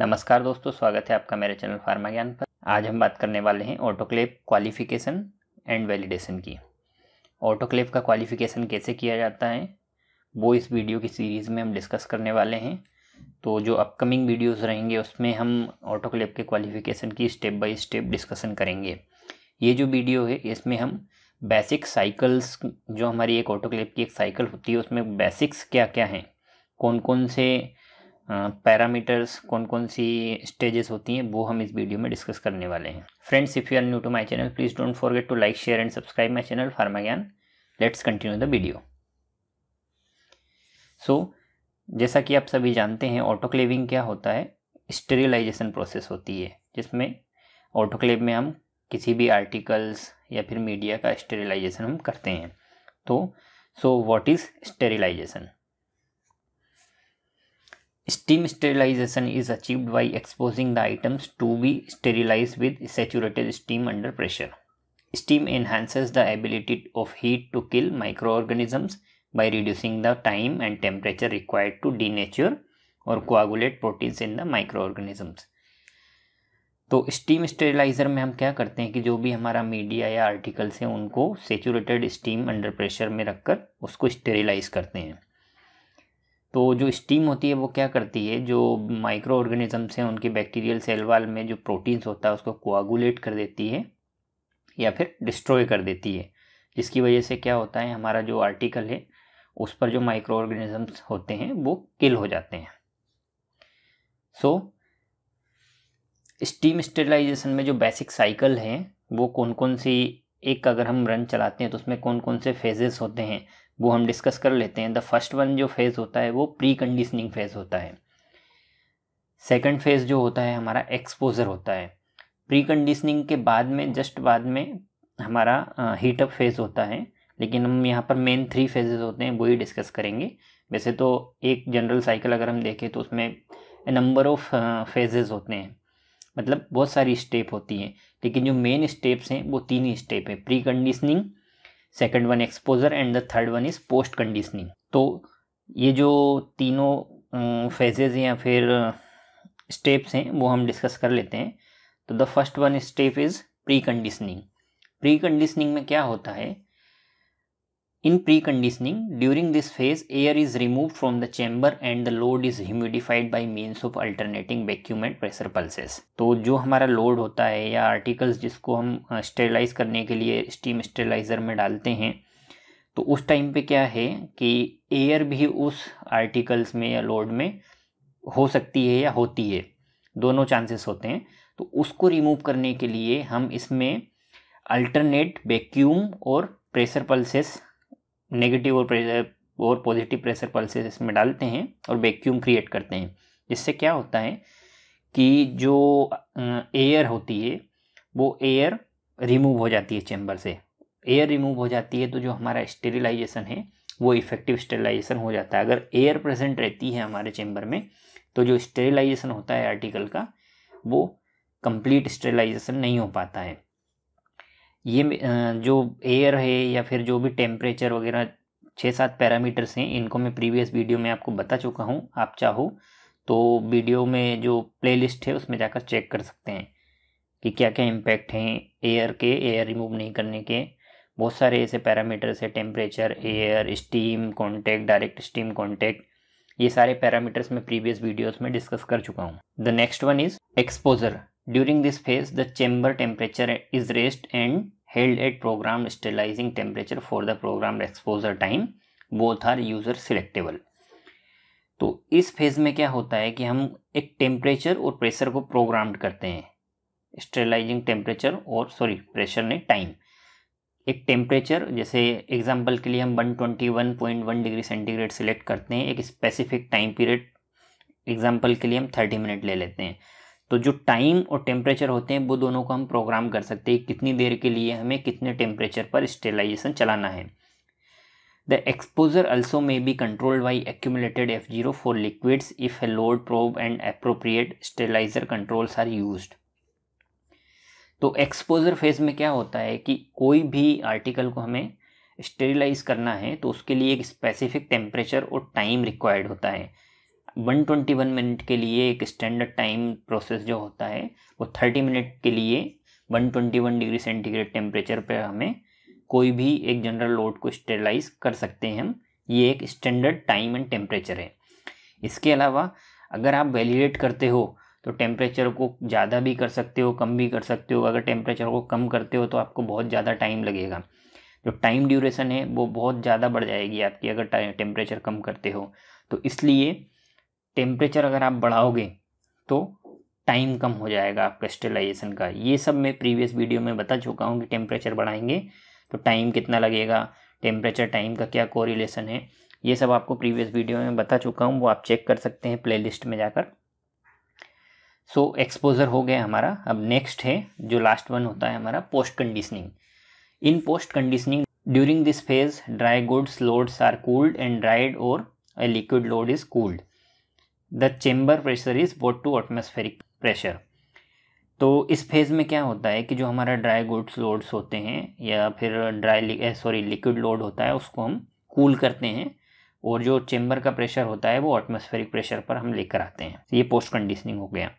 नमस्कार दोस्तों स्वागत है आपका मेरे चैनल फार्मा ज्ञान पर आज हम बात करने वाले हैं ऑटोक्लेव क्वालिफिकेशन एंड वैलिडेशन की ऑटोक्लेव का क्वालिफिकेशन कैसे किया जाता है वो इस वीडियो की सीरीज़ में हम डिस्कस करने वाले हैं तो जो अपकमिंग वीडियोस रहेंगे उसमें हम ऑटोक्लेव के क्वालिफिकेशन की स्टेप बाई स्टेप डिस्कसन करेंगे ये जो वीडियो है इसमें हम बेसिक साइकिल्स जो हमारी एक ऑटोक्लेव की एक साइकिल होती है उसमें बेसिक्स क्या क्या हैं कौन कौन से पैरामीटर्स कौन कौन सी स्टेजेस होती हैं वो हम इस वीडियो में डिस्कस करने वाले हैं friends if you are new to my channel please don't forget to like share and subscribe my channel pharma Gyan let's continue the video so जैसा कि आप सभी जानते हैं ऑटोक्लेविंग क्या होता है स्टेरिलाइजेशन प्रोसेस होती है जिसमें ऑटोक्लेव में हम किसी भी आर्टिकल्स या फिर मीडिया का स्टेरिलाइजेशन हम करते हैं तो so what is sterilisation steam sterilisation is achieve by exposing the items to be sterilise with saturated steam under pressure steam enhances the ability of heat to kill micro organisms by reducing the time and temperature required to denature और coagulate proteins in the micro organisms तो steam steriliser में हम क्या करते हैं कि जो भी हमारा मीडिया या आर्टिकल्स हैं उनको सेचुरेटेड स्टीम अंडर प्रेशर में रखकर उसको स्टेरिलाइज करते हैं तो जो स्टीम होती है वो क्या करती है जो माइक्रो ऑर्गेनिजम्स हैं उनकी बैक्टीरियल सेल वाल में जो प्रोटीन्स होता है उसको कोआगुलेट कर देती है या फिर डिस्ट्रॉय कर देती है जिसकी वजह से क्या होता है हमारा जो आर्टिकल है उस पर जो माइक्रो ऑर्गेनिजम्स होते हैं वो किल हो जाते हैं सो स्टीम स्टेलाइजेशन में जो बेसिक साइकिल हैं वो कौन कौन सी एक अगर हम रन चलाते हैं तो उसमें कौन कौन से फेजेस होते हैं वो हम डिस्कस कर लेते हैं द फर्स्ट वन जो फेज़ होता है वो प्री कंडीशनिंग फेज़ होता है सेकंड फेज़ जो होता है हमारा एक्सपोज़र होता है प्री कंडीशनिंग के बाद में जस्ट बाद में हमारा हीटअप फेज़ होता है लेकिन हम यहाँ पर मेन थ्री फेजेस होते हैं वही डिस्कस करेंगे वैसे तो एक जनरल साइकिल अगर हम देखें तो उसमें नंबर ऑफ फेजेस होते हैं मतलब बहुत सारी स्टेप होती हैं लेकिन जो मेन स्टेप्स हैं वो तीन ही स्टेप हैं pre conditioning second one exposure and the third one is post conditioning तो ये जो तीनों फेजेज या फिर स्टेप्स हैं वो हम डिस्कस कर लेते हैं तो the first one step is pre conditioning pre conditioning में क्या होता है In preconditioning, during this phase, air is removed from the chamber and the load is humidified by means of alternating vacuum and pressure pulses. तो जो हमारा load होता है या आर्टिकल्स जिसको हम स्टेरलाइज करने के लिए स्टीम स्टेरलाइजर में डालते हैं तो उस टाइम पे क्या है कि एयर भी उस आर्टिकल्स में या लोड में हो सकती है या होती है दोनों चांसेस होते हैं तो उसको रिमूव करने के लिए हम इसमें अल्टरनेट वैक्यूम और प्रेशर पल्सेस नेगेटिव और प्रेशर और पॉजिटिव प्रेशर पल्सेस इसमें डालते हैं और वैक्यूम क्रिएट करते हैं जिससे क्या होता है कि जो एयर होती है वो एयर रिमूव हो जाती है चैम्बर से एयर रिमूव हो जाती है तो जो हमारा स्टेरिलाइजेशन है वो इफेक्टिव स्टेरिलाइजेशन हो जाता है अगर एयर प्रेजेंट रहती है हमारे चैम्बर में तो जो स्टेरिलाइजेशन होता है आर्टिकल का वो कंप्लीट स्टेरिलाइजेशन नहीं हो पाता है ये जो एयर है या फिर जो भी टेम्परेचर वगैरह छः सात पैरामीटर्स हैं इनको मैं प्रीवियस वीडियो में आपको बता चुका हूँ आप चाहो तो वीडियो में जो प्लेलिस्ट है उसमें जाकर चेक कर सकते हैं कि क्या क्या इम्पैक्ट हैं एयर के एयर रिमूव नहीं करने के बहुत सारे ऐसे पैरामीटर्स है temperature air steam contact direct steam contact ये सारे पैरामीटर्स मैं प्रीवियस वीडियोस में डिस्कस कर चुका हूँ the next one is exposure during this phase the chamber temperature is rest and held at program sterilizing temperature for the program exposure time both are user selectable तो इस phase में क्या होता है कि हम एक टेम्परेचर और प्रेशर को प्रोग्राम्ड करते हैं स्टेलाइजिंग टेम्परेचर और सॉरी प्रेशर ने टाइम एक टेम्परेचर जैसे एग्जांपल के लिए हम 121.1 डिग्री सेंटीग्रेड सेलेक्ट करते हैं एक स्पेसिफिक टाइम पीरियड एग्जांपल के लिए हम 30 मिनट ले लेते हैं तो जो टाइम और टेम्परेचर होते हैं वो दोनों को हम प्रोग्राम कर सकते हैं कितनी देर के लिए हमें कितने टेम्परेचर पर स्टेलाइजेशन चलाना है exposure also may be controlled by by F zero for liquids if a load probe and appropriate steriliser controls are use तो एक्सपोजर फेज में क्या होता है कि कोई भी आर्टिकल को हमें स्टेरिलाइज करना है तो उसके लिए एक स्पेसिफिक टेम्परेचर और टाइम रिक्वायर्ड होता है 121 मिनट के लिए एक स्टैंडर्ड टाइम प्रोसेस जो होता है वो 30 मिनट के लिए 121 डिग्री सेंटीग्रेड टेम्परेचर पर हमें कोई भी एक जनरल लोड को स्टेरलाइज कर सकते हैं हम ये एक स्टैंडर्ड टाइम एंड टेम्परेचर है इसके अलावा अगर आप वैलिडेट करते हो तो टेम्परेचर को ज़्यादा भी कर सकते हो कम भी कर सकते हो अगर टेम्परेचर को कम करते हो तो आपको बहुत ज़्यादा टाइम लगेगा जो टाइम ड्यूरेशन है वो बहुत ज़्यादा बढ़ जाएगी आपकी अगर टेम्परेचर कम करते हो तो इसलिए टेम्परेचर अगर आप बढ़ाओगे तो टाइम कम हो जाएगा आपका स्टेलाइजेशन का ये सब मैं प्रीवियस वीडियो में बता चुका हूँ कि टेम्परेचर बढ़ाएंगे तो टाइम कितना लगेगा टेम्परेचर टाइम का क्या कोरिलेशन है ये सब आपको प्रीवियस वीडियो में बता चुका हूँ वो आप चेक कर सकते हैं प्लेलिस्ट में जाकर सो so, एक्सपोज़र हो गया हमारा अब नेक्स्ट है जो लास्ट वन होता है हमारा post conditioning in post conditioning during this phase dry goods loads are cooled and dried और a liquid load is cooled the chamber pressure is vote to atmospheric pressure तो इस phase में क्या होता है कि जो हमारा ड्राई गुड्स लोड्स होते हैं या फिर ड्राई सॉरी लिक्विड लोड होता है उसको हम कूल करते हैं और जो चेम्बर का प्रेशर होता है वो एटमोस्फेरिक प्रेशर पर हम लेकर आते हैं तो ये पोस्ट कंडीशनिंग हो गया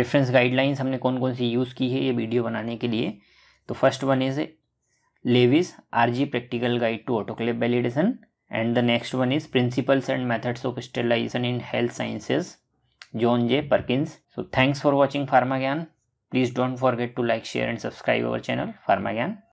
रेफरेंस गाइडलाइंस हमने कौन कौन सी यूज़ की है ये वीडियो बनाने के लिए तो first one is Lewis R G practical guide to autoclave validation and the next one is principles and methods of sterilization in health sciences john j perkins so thanks for watching PharmaGyan. please don't forget to like share and subscribe our channel PharmaGyan.